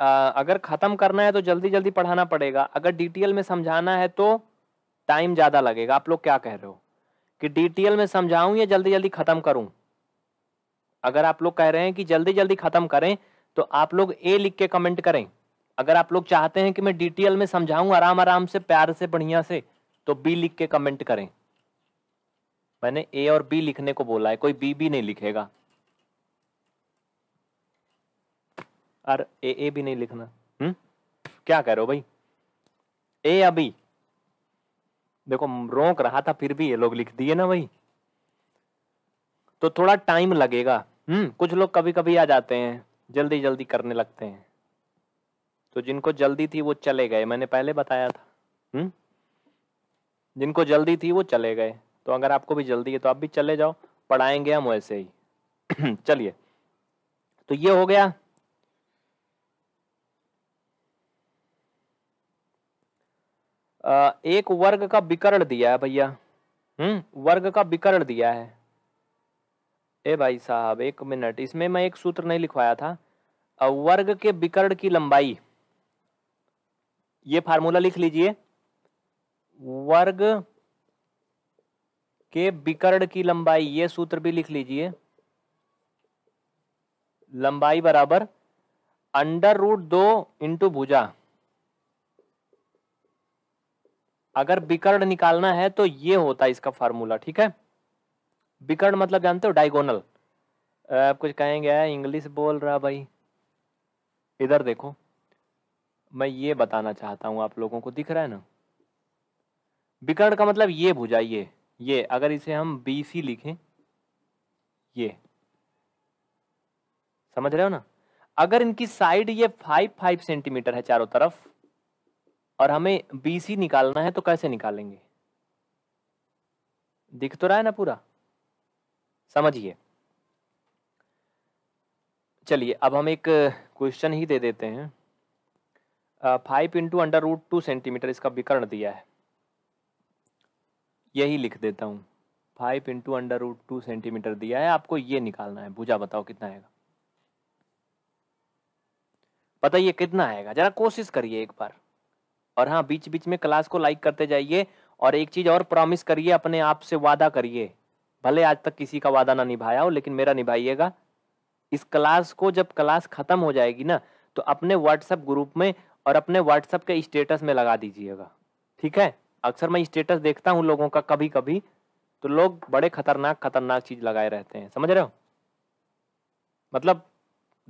आ, अगर खत्म करना है तो जल्दी जल्दी पढ़ाना पड़ेगा अगर डिटेल में समझाना है तो टाइम ज़्यादा लगेगा आप लोग क्या कह रहे हो कि डिटेल में समझाऊं या जल्दी जल्दी ख़त्म करूं अगर आप लोग कह रहे हैं कि जल्दी जल्दी ख़त्म करें तो आप लोग ए लिख के कमेंट करें अगर आप लोग चाहते हैं कि मैं डिटेल में समझाऊं आराम आराम से प्यार से बढ़िया से तो बी लिख के कमेंट करें मैंने ए और बी लिखने को बोला है कोई बी भी नहीं लिखेगा और ए ए भी नहीं लिखना हम्म क्या कह रहे हो भाई ए या बी देखो रोक रहा था फिर भी ये लोग लिख दिए ना भाई तो थोड़ा टाइम लगेगा हम्म कुछ लोग कभी कभी आ जाते हैं जल्दी जल्दी करने लगते हैं तो जिनको जल्दी थी वो चले गए मैंने पहले बताया था हम्म जिनको जल्दी थी वो चले गए तो अगर आपको भी जल्दी है तो आप भी चले जाओ पढ़ाएंगे हम वैसे ही चलिए तो ये हो गया एक वर्ग का विकरण दिया है भैया हम्म वर्ग का विकरण दिया है ए भाई साहब एक मिनट इसमें मैं एक सूत्र नहीं लिखवाया था वर्ग के विकरण की लंबाई ये फार्मूला लिख लीजिए वर्ग के विकर्ण की लंबाई ये सूत्र भी लिख लीजिए लंबाई बराबर अंडर रूट दो इंटू भुजा अगर विकर्ण निकालना है तो ये होता है इसका फार्मूला ठीक है विकर्ण मतलब जानते हो डायगोनल आप कुछ कहेंगे इंग्लिश बोल रहा भाई इधर देखो मैं ये बताना चाहता हूँ आप लोगों को दिख रहा है ना विकर्ण का मतलब ये भुजा ये ये अगर इसे हम बी सी लिखें ये समझ रहे हो ना अगर इनकी साइड ये फाइव फाइव सेंटीमीटर है चारों तरफ और हमें बी सी निकालना है तो कैसे निकालेंगे दिख तो रहा है ना पूरा समझिए चलिए अब हम एक क्वेश्चन ही दे देते हैं five into under root two centimetre इसका विकर्ण दिया है यही लिख देता हूँ five into under root two centimetre दिया है आपको ये निकालना है भुजा बताओ कितना आएगा बताइए कितना आएगा जरा कोशिश करिए एक बार और हाँ बीच बीच में क्लास को लाइक करते जाइए और एक चीज और प्रॉमिस करिए अपने आप से वादा करिए भले आज तक किसी का वादा ना निभाया हो लेकिन मेरा निभाइएगा इस क्लास को जब क्लास खत्म हो जाएगी ना तो अपने व्हाट्सएप ग्रुप में और अपने व्हाट्सअप के स्टेटस में लगा दीजिएगा ठीक है अक्सर मैं स्टेटस देखता हूँ लोगों का कभी कभी तो लोग बड़े खतरनाक खतरनाक चीज लगाए रहते हैं समझ रहे हो मतलब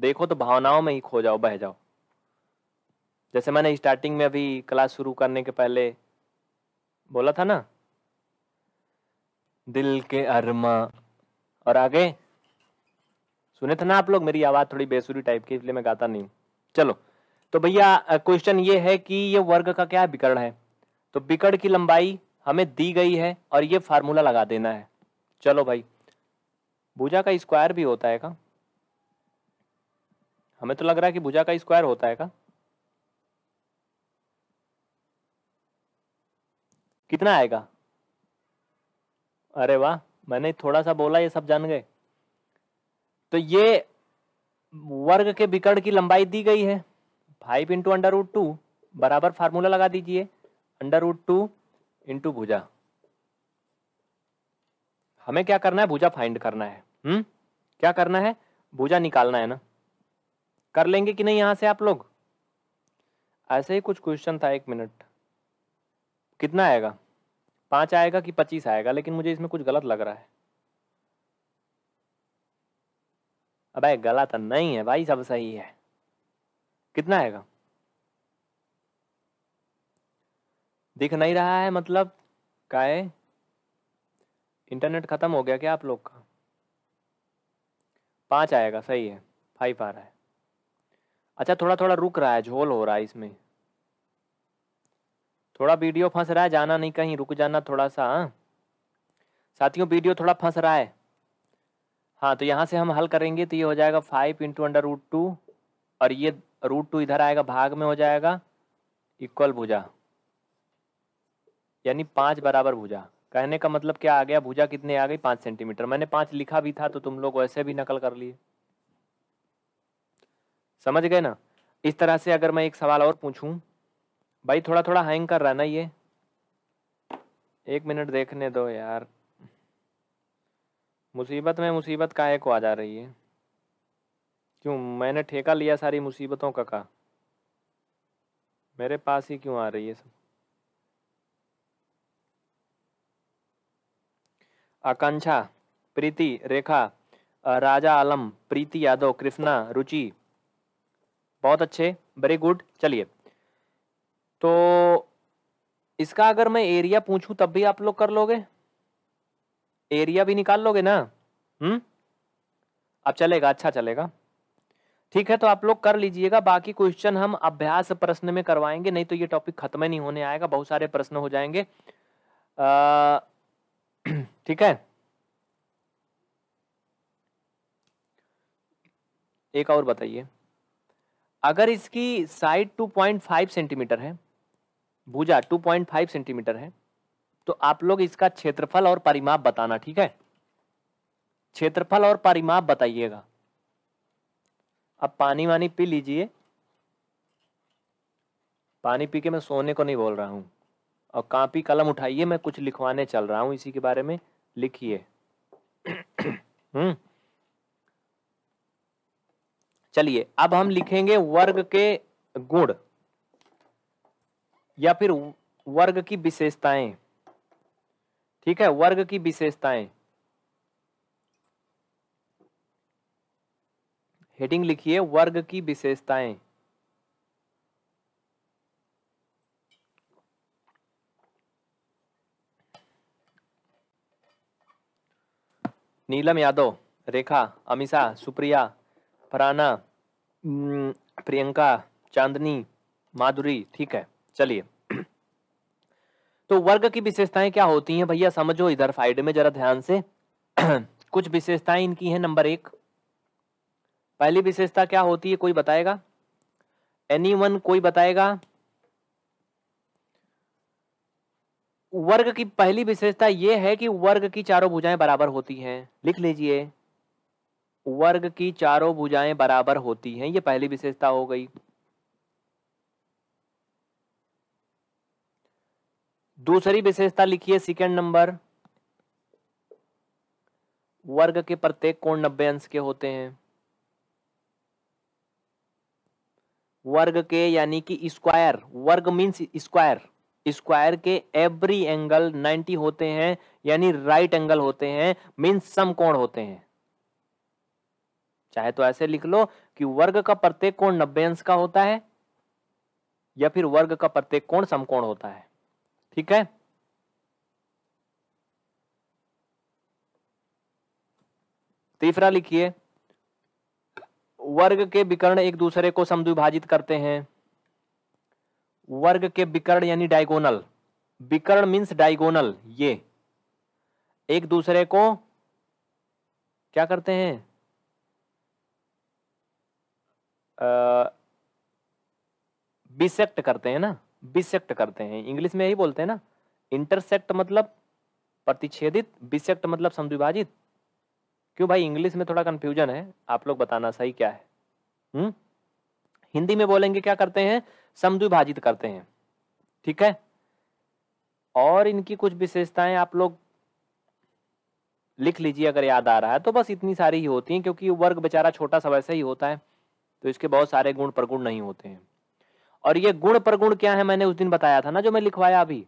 देखो तो भावनाओं में ही खो जाओ बह जाओ जैसे मैंने स्टार्टिंग में अभी क्लास शुरू करने के पहले बोला था ना दिल के अरमा और आगे सुने थे ना आप लोग मेरी आवाज़ थोड़ी बेसुरी टाइप की इसलिए मैं गाता नहीं चलो तो भैया क्वेश्चन ये है कि ये वर्ग का क्या बिकर्ण है तो बिकर्ण की लंबाई हमें दी गई है और ये फार्मूला लगा देना है चलो भाई भुजा का स्क्वायर भी होता है का हमें तो लग रहा है कि भुजा का स्क्वायर होता है का कितना आएगा अरे वाह मैंने थोड़ा सा बोला ये सब जान गए तो ये वर्ग के विकर्ण की लंबाई दी गई है five into under root two बराबर फार्मूला लगा दीजिए अंडर रूट टू इंटू भुजा हमें क्या करना है भुजा फाइंड करना है हम्म क्या करना है भुजा निकालना है ना कर लेंगे कि नहीं यहां से आप लोग ऐसे ही कुछ क्वेश्चन था एक मिनट कितना आएगा पांच आएगा कि पच्चीस आएगा लेकिन मुझे इसमें कुछ गलत लग रहा है अबे गलत नहीं है भाई सब सही है कितना आएगा दिख नहीं रहा है मतलब का है इंटरनेट खत्म हो गया क्या आप लोग का पांच आएगा सही है फाइव आ रहा है अच्छा थोड़ा थोड़ा रुक रहा है झोल हो रहा है इसमें थोड़ा वीडियो फंस रहा है जाना नहीं कहीं रुक जाना थोड़ा सा हाँ साथियों वीडियो थोड़ा फंस रहा है हाँ तो यहाँ से हम हल करेंगे तो ये हो जाएगा five into under root two और ये रूट टू इधर आएगा भाग में हो जाएगा इक्वल भुजा यानी पाँच बराबर भुजा कहने का मतलब क्या आ गया भुजा कितने आ गई पाँच सेंटीमीटर मैंने पाँच लिखा भी था तो तुम लोग वैसे भी नकल कर लिए समझ गए ना इस तरह से अगर मैं एक सवाल और पूछूं भाई थोड़ा थोड़ा हैंग कर रहा है ना ये एक मिनट देखने दो यार मुसीबत में मुसीबत काहे को आ जा रही है क्यों मैंने ठेका लिया सारी मुसीबतों का का मेरे पास ही क्यों आ रही है सब आकांक्षा प्रीति रेखा राजा आलम प्रीति यादव कृष्णा रुचि बहुत अच्छे वेरी गुड चलिए तो इसका अगर मैं एरिया पूछूं तब भी आप लोग कर लोगे एरिया भी निकाल लोगे ना हम्म अब चलेगा अच्छा चलेगा ठीक है तो आप लोग कर लीजिएगा बाकी क्वेश्चन हम अभ्यास प्रश्न में करवाएंगे नहीं तो ये टॉपिक खत्म ही नहीं होने आएगा बहुत सारे प्रश्न हो जाएंगे ठीक है एक और बताइए अगर इसकी साइड 2.5 सेंटीमीटर है भुजा 2.5 सेंटीमीटर है तो आप लोग इसका क्षेत्रफल और परिमाप बताना ठीक है क्षेत्रफल और परिमाप बताइएगा आप पानी वानी पी लीजिए पानी पी के मैं सोने को नहीं बोल रहा हूँ और कापी कलम उठाइए मैं कुछ लिखवाने चल रहा हूँ इसी के बारे में लिखिए हम्म चलिए अब हम लिखेंगे वर्ग के गुण या फिर वर्ग की विशेषताएं ठीक है वर्ग की विशेषताएं हेडिंग लिखिए वर्ग की विशेषताएं नीलम यादव रेखा अमिषा सुप्रिया फराना प्रियंका चांदनी माधुरी ठीक है चलिए तो वर्ग की विशेषताएं क्या होती हैं भैया समझो इधर फाइड में जरा ध्यान से कुछ विशेषताएं इनकी हैं नंबर एक पहली विशेषता क्या होती है कोई बताएगा एनी वन कोई बताएगा वर्ग की पहली विशेषता यह है कि वर्ग की चारों भुजाएं बराबर होती हैं लिख लीजिए वर्ग की चारों भुजाएं बराबर होती हैं ये पहली विशेषता हो गई दूसरी विशेषता लिखिए सेकेंड नंबर वर्ग के प्रत्येक कोण नब्बे अंश के होते हैं वर्ग के यानी कि स्क्वायर वर्ग मीन्स स्क्वायर स्क्वायर के एवरी एंगल 90 होते हैं यानी राइट एंगल होते हैं मीन्स समकोण होते हैं चाहे तो ऐसे लिख लो कि वर्ग का प्रत्येक कोण नब्बे अंश का होता है या फिर वर्ग का प्रत्येक कोण समकोण होता है ठीक है तीसरा लिखिए वर्ग के विकर्ण एक दूसरे को समद्विभाजित करते हैं वर्ग के विकर्ण यानी डायगोनल विकर्ण मीन्स डायगोनल ये एक दूसरे को क्या करते हैं बिसेक्ट करते हैं ना बिसेक्ट करते हैं इंग्लिश में यही बोलते हैं ना इंटरसेक्ट मतलब प्रतिच्छेदित बिसेक्ट मतलब समद्विभाजित क्यों भाई इंग्लिश में थोड़ा कंफ्यूजन है आप लोग बताना सही क्या है हुँ? हम्म? हिंदी में बोलेंगे क्या करते हैं समद्विभाजित करते हैं ठीक है और इनकी कुछ विशेषताएं आप लोग लिख लीजिए अगर याद आ रहा है तो बस इतनी सारी ही होती हैं क्योंकि वर्ग बेचारा छोटा सा वैसे ही होता है तो इसके बहुत सारे गुण प्रगुण नहीं होते हैं और ये गुण प्रगुण क्या है मैंने उस दिन बताया था ना जो मैं लिखवाया अभी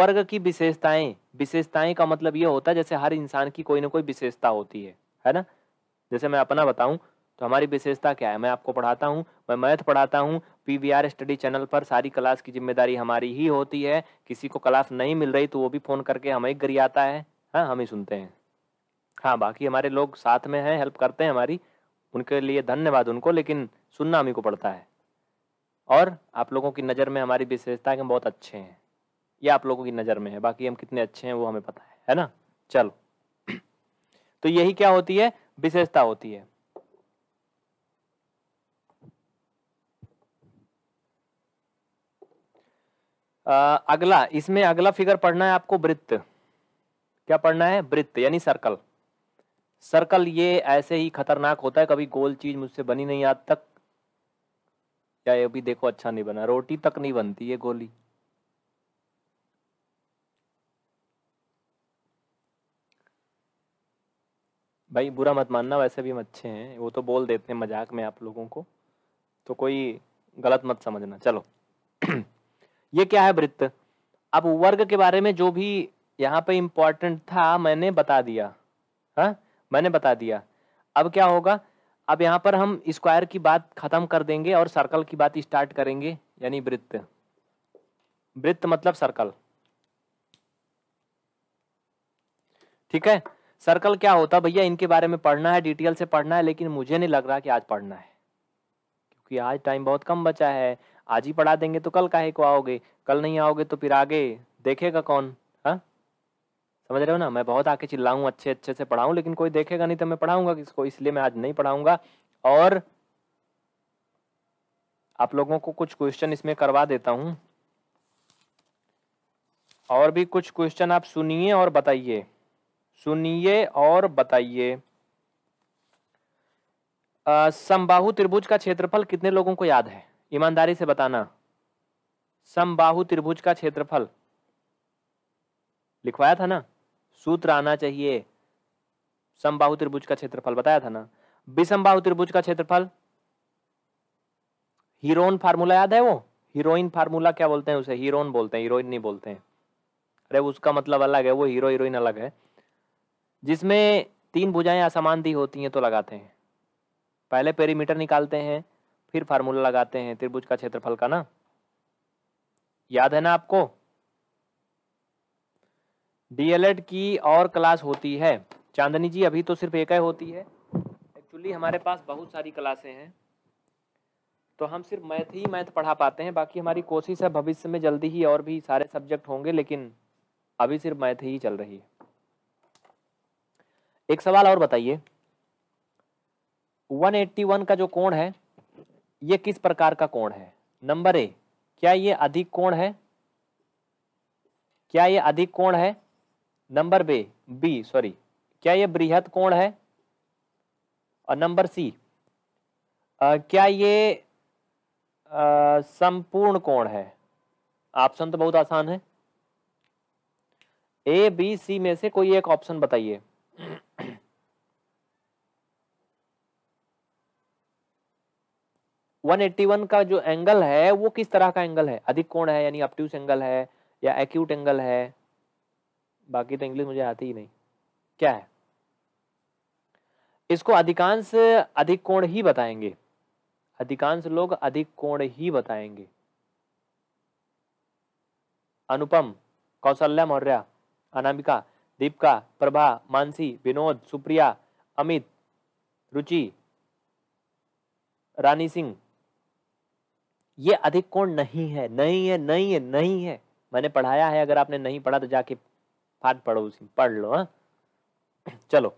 वर्ग की विशेषताएं विशेषताएं का मतलब ये होता है जैसे हर इंसान की कोई ना कोई विशेषता होती है है ना जैसे मैं अपना बताऊं तो हमारी विशेषता क्या है मैं आपको पढ़ाता हूं मैं मैथ पढ़ाता हूं पीवीआर स्टडी चैनल पर सारी क्लास की जिम्मेदारी हमारी ही होती है किसी को क्लास नहीं मिल रही तो वो भी फ़ोन करके हमें आता है हाँ हम ही सुनते हैं हाँ बाकी हमारे लोग साथ में हैं हेल्प करते हैं हमारी उनके लिए धन्यवाद उनको लेकिन सुनना हम ही को पड़ता है और आप लोगों की नज़र में हमारी विशेषता हम बहुत अच्छे हैं ये आप लोगों की नज़र में है बाकी हम कितने अच्छे हैं वो हमें पता है है ना चलो तो यही क्या होती है विशेषता होती है आ, अगला इसमें अगला फिगर पढ़ना है आपको वृत्त क्या पढ़ना है वृत्त यानी सर्कल सर्कल ये ऐसे ही खतरनाक होता है कभी गोल चीज मुझसे बनी नहीं आज तक या ये भी देखो अच्छा नहीं बना रोटी तक नहीं बनती ये गोली भाई बुरा मत मानना वैसे भी हम अच्छे हैं वो तो बोल देते हैं मजाक में आप लोगों को तो कोई गलत मत समझना चलो ये क्या है वृत्त अब वर्ग के बारे में जो भी यहाँ पे इम्पोर्टेंट था मैंने बता दिया हा? मैंने बता दिया अब क्या होगा अब यहाँ पर हम स्क्वायर की बात खत्म कर देंगे और सर्कल की बात स्टार्ट करेंगे यानी वृत्त वृत्त मतलब सर्कल ठीक है सर्कल क्या होता है भैया इनके बारे में पढ़ना है डिटेल से पढ़ना है लेकिन मुझे नहीं लग रहा कि आज पढ़ना है क्योंकि आज टाइम बहुत कम बचा है आज ही पढ़ा देंगे तो कल काहे को आओगे कल नहीं आओगे तो फिर आगे देखेगा कौन हाँ समझ रहे हो ना मैं बहुत आके चिल्लाऊँ अच्छे अच्छे से पढ़ाऊँ लेकिन कोई देखेगा नहीं तो मैं पढ़ाऊँगा किसको इसलिए मैं आज नहीं पढ़ाऊँगा और आप लोगों को कुछ क्वेश्चन इसमें करवा देता हूँ और भी कुछ क्वेश्चन आप सुनिए और बताइए सुनिए और बताइए समबाहु त्रिभुज का क्षेत्रफल कितने लोगों को याद है ईमानदारी से बताना समबाहु त्रिभुज का क्षेत्रफल लिखवाया था ना सूत्र आना चाहिए समबाहु त्रिभुज का क्षेत्रफल बताया था ना विषमबाहु त्रिभुज का क्षेत्रफल हीरोइन फार्मूला याद है वो हीरोइन फार्मूला क्या बोलते हैं उसे हीरोन बोलते हैं हीरोइन नहीं बोलते हैं अरे उसका मतलब अलग है वो हीरो हीरोइन अलग है जिसमें तीन भुजाएं असमान दी होती हैं तो लगाते हैं पहले पेरीमीटर निकालते हैं फिर फार्मूला लगाते हैं त्रिभुज का क्षेत्रफल का ना याद है ना आपको डीएलएड की और क्लास होती है चांदनी जी अभी तो सिर्फ एक ही होती है एक्चुअली हमारे पास बहुत सारी क्लासें हैं तो हम सिर्फ मैथ ही मैथ पढ़ा पाते हैं बाकी हमारी कोशिश है भविष्य में जल्दी ही और भी सारे सब्जेक्ट होंगे लेकिन अभी सिर्फ मैथ ही चल रही है एक सवाल और बताइए 181 का जो कोण है ये किस प्रकार का कोण है नंबर ए क्या ये अधिक कोण है क्या ये अधिक कोण है नंबर बे बी सॉरी क्या ये बृहद कोण है और नंबर सी क्या ये संपूर्ण कोण है ऑप्शन तो बहुत आसान है ए बी सी में से कोई एक ऑप्शन बताइए 181 का जो एंगल है वो किस तरह का एंगल है अधिक कोण है यानी अपट्यूस एंगल है या एक्यूट एंगल है बाकी तो इंग्लिश मुझे आती ही नहीं क्या है इसको अधिकांश अधिक कोण ही बताएंगे अधिकांश लोग अधिक कोण ही बताएंगे अनुपम कौशल्या मौर्य अनामिका दीपिका प्रभा मानसी विनोद सुप्रिया अमित रुचि रानी सिंह ये अधिक कोण नहीं है नहीं है नहीं है नहीं है मैंने पढ़ाया है अगर आपने नहीं पढ़ा तो जाके फाट पढ़ो उसी पढ़ लो हा? चलो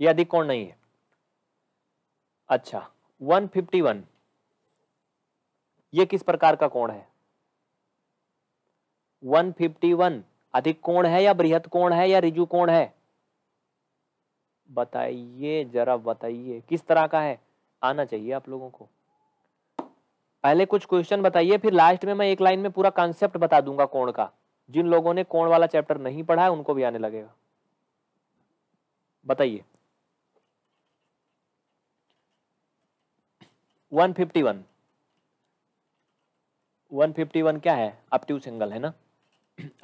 ये अधिक कोण नहीं है अच्छा 151 ये किस प्रकार का कोण है 151 अधिक कोण है या बृहत कोण है या रिजु कोण है बताइए जरा बताइए किस तरह का है आना चाहिए आप लोगों को पहले कुछ क्वेश्चन बताइए फिर लास्ट में मैं एक लाइन में पूरा कॉन्सेप्ट बता दूंगा कोण का जिन लोगों ने कोण वाला चैप्टर नहीं पढ़ा है उनको भी आने लगेगा बताइए 151 151 क्या है अपट्यूस एंगल है ना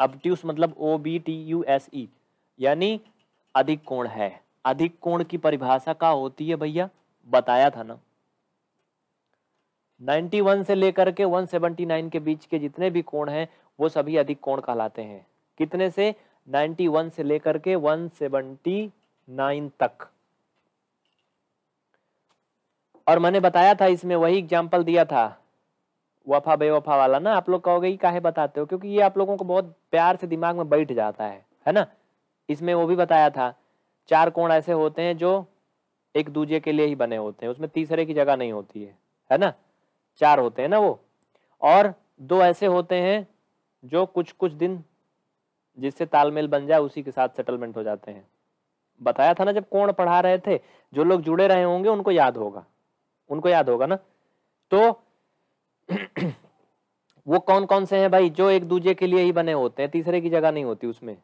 अपट्यूस मतलब O B T U S E यानी अधिक कोण है अधिक कोण की परिभाषा का होती है भैया बताया था ना 91 से लेकर के 179 के बीच के जितने भी कोण हैं वो सभी अधिक कोण कहलाते हैं कितने से 91 से लेकर के 179 तक और मैंने बताया था इसमें वही एग्जाम्पल दिया था वफा बेवफा वाला ना आप लोग कहोगे काहे बताते हो क्योंकि ये आप लोगों को बहुत प्यार से दिमाग में बैठ जाता है है ना इसमें वो भी बताया था चार कोण ऐसे होते हैं जो एक दूजे के लिए ही बने होते हैं उसमें तीसरे की जगह नहीं होती है है ना चार होते हैं ना वो और दो ऐसे होते हैं जो कुछ कुछ दिन जिससे तालमेल बन जाए उसी के साथ सेटलमेंट हो जाते हैं बताया था ना जब कोण पढ़ा रहे थे जो लोग जुड़े रहे होंगे उनको याद होगा उनको याद होगा ना तो वो कौन कौन से हैं भाई जो एक दूजे के लिए ही बने होते हैं तीसरे की जगह नहीं होती उसमें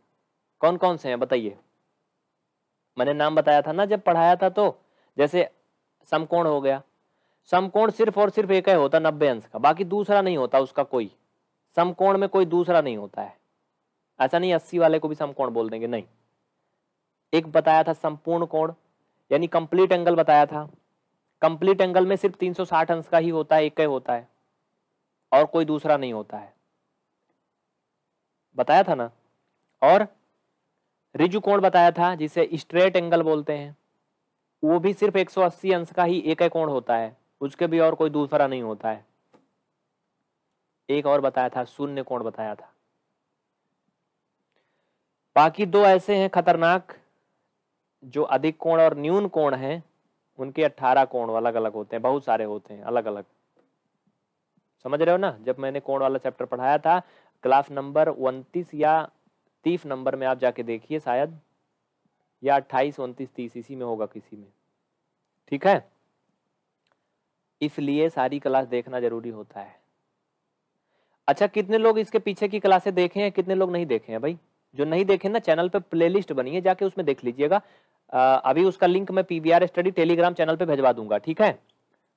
कौन कौन से हैं बताइए मैंने नाम बताया था ना जब पढ़ाया था तो जैसे समकोण हो गया समकोण सिर्फ और सिर्फ एक है होता है नब्बे अंश का बाकी दूसरा नहीं होता उसका कोई समकोण में कोई दूसरा नहीं होता है ऐसा नहीं अस्सी वाले को भी समकोण बोल देंगे नहीं एक बताया था संपूर्ण कोण यानी कंप्लीट एंगल बताया था कंप्लीट एंगल में सिर्फ 360 अंश का ही होता है एक ही होता है और कोई दूसरा नहीं होता है बताया था ना और रिजु कोण बताया था जिसे स्ट्रेट एंगल बोलते हैं वो भी सिर्फ 180 अंश का ही एक कोण होता है उसके भी और कोई दूसरा नहीं होता है एक और बताया था शून्य कोण बताया था बाकी दो ऐसे हैं खतरनाक जो अधिक कोण और न्यून कोण हैं उनके 18 कोण अलग अलग होते हैं बहुत सारे होते हैं अलग अलग समझ रहे हो ना जब मैंने कोण वाला चैप्टर पढ़ाया था क्लास नंबर उनतीस या तीस नंबर में आप जाके देखिए शायद या अट्ठाईस उनतीस तीस इसी में होगा किसी में ठीक है इसलिए सारी क्लास देखना जरूरी होता है अच्छा कितने लोग इसके पीछे की क्लासें देखे हैं कितने लोग नहीं देखे हैं भाई जो नहीं देखे ना चैनल पे प्लेलिस्ट बनी है जाके उसमें देख लीजिएगा अभी उसका लिंक मैं पीवीआर स्टडी टेलीग्राम चैनल पे भेजवा दूंगा ठीक है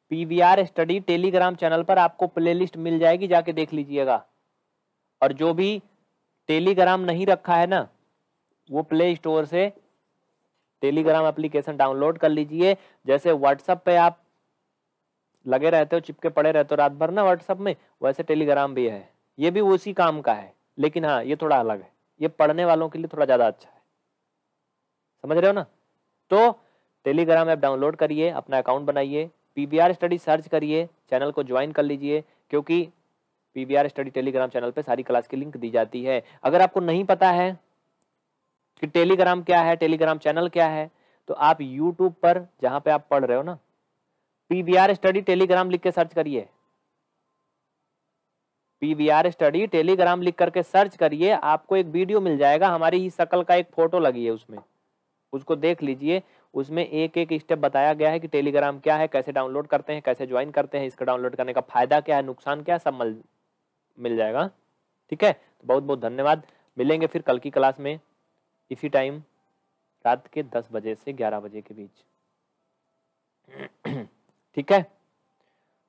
पीवीआर स्टडी टेलीग्राम चैनल पर आपको प्लेलिस्ट मिल जाएगी जाके देख लीजिएगा और जो भी टेलीग्राम नहीं रखा है ना वो प्ले स्टोर से टेलीग्राम एप्लीकेशन डाउनलोड कर लीजिए जैसे व्हाट्सएप पे आप लगे रहते हो चिपके पड़े रहते हो रात भर ना व्हाट्सअप में वैसे टेलीग्राम भी है ये भी उसी काम का है लेकिन हाँ ये थोड़ा अलग है ये पढ़ने वालों के लिए थोड़ा ज़्यादा अच्छा है समझ रहे हो ना तो टेलीग्राम ऐप डाउनलोड करिए अपना अकाउंट बनाइए पी स्टडी सर्च करिए चैनल को ज्वाइन कर लीजिए क्योंकि पी स्टडी टेलीग्राम चैनल पर सारी क्लास की लिंक दी जाती है अगर आपको नहीं पता है कि टेलीग्राम क्या है टेलीग्राम चैनल क्या है तो आप यूट्यूब पर जहाँ पे आप पढ़ रहे हो ना P V R study Telegram लिख के सर्च करिए P V R study Telegram लिख करके सर्च करिए आपको एक वीडियो मिल जाएगा हमारी ही शक्ल का एक फोटो लगी है उसमें उसको देख लीजिए उसमें एक एक स्टेप बताया गया है कि टेलीग्राम क्या है कैसे डाउनलोड करते हैं कैसे ज्वाइन करते हैं इसका डाउनलोड करने का फायदा क्या है नुकसान क्या सब मिल मिल जाएगा ठीक है तो बहुत बहुत धन्यवाद मिलेंगे फिर कल की क्लास में इसी टाइम रात के दस बजे से ग्यारह बजे के बीच ठीक है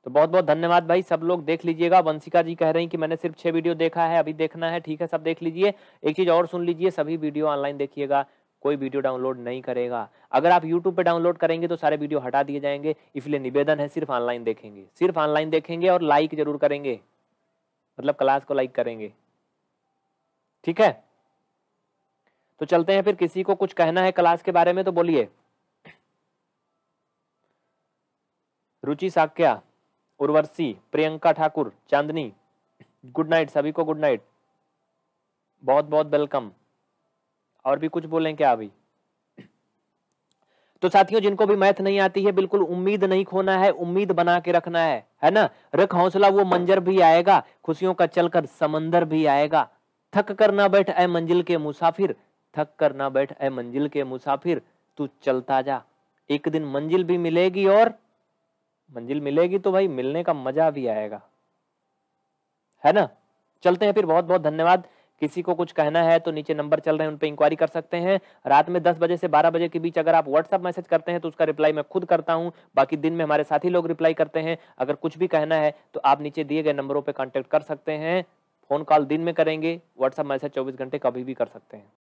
तो बहुत बहुत धन्यवाद भाई सब लोग देख लीजिएगा वंशिका जी कह रहे हैं कि मैंने सिर्फ छह वीडियो देखा है अभी देखना है ठीक है सब देख लीजिए एक चीज और सुन लीजिए सभी वीडियो ऑनलाइन देखिएगा कोई वीडियो डाउनलोड नहीं करेगा अगर आप यूट्यूब पे डाउनलोड करेंगे तो सारे वीडियो हटा दिए जाएंगे इसलिए निवेदन है सिर्फ ऑनलाइन देखेंगे सिर्फ ऑनलाइन देखेंगे और लाइक जरूर करेंगे मतलब क्लास को लाइक करेंगे ठीक है तो चलते हैं फिर किसी को कुछ कहना है क्लास के बारे में तो बोलिए रुचि साक्या उर्वर्सी प्रियंका ठाकुर चांदनी गुड नाइट सभी को गुड नाइट बहुत बहुत वेलकम और भी कुछ बोलें क्या अभी तो साथियों जिनको भी मैथ नहीं आती है बिल्कुल उम्मीद नहीं खोना है उम्मीद बना के रखना है है ना रख हौसला वो मंजर भी आएगा खुशियों का चलकर समंदर भी आएगा थक कर ना बैठ ए मंजिल के मुसाफिर थक कर ना बैठ ए मंजिल के मुसाफिर तू चलता जा एक दिन मंजिल भी मिलेगी और मंजिल मिलेगी तो भाई मिलने का मजा भी आएगा है ना चलते हैं फिर बहुत बहुत धन्यवाद किसी को कुछ कहना है तो नीचे नंबर चल रहे हैं उन पर इंक्वायरी कर सकते हैं रात में 10 बजे से 12 बजे के बीच अगर आप व्हाट्सअप मैसेज करते हैं तो उसका रिप्लाई मैं खुद करता हूं बाकी दिन में हमारे साथी लोग रिप्लाई करते हैं अगर कुछ भी कहना है तो आप नीचे दिए गए नंबरों पर कॉन्टैक्ट कर सकते हैं फ़ोन कॉल दिन में करेंगे व्हाट्सअप मैसेज चौबीस घंटे कभी भी कर सकते हैं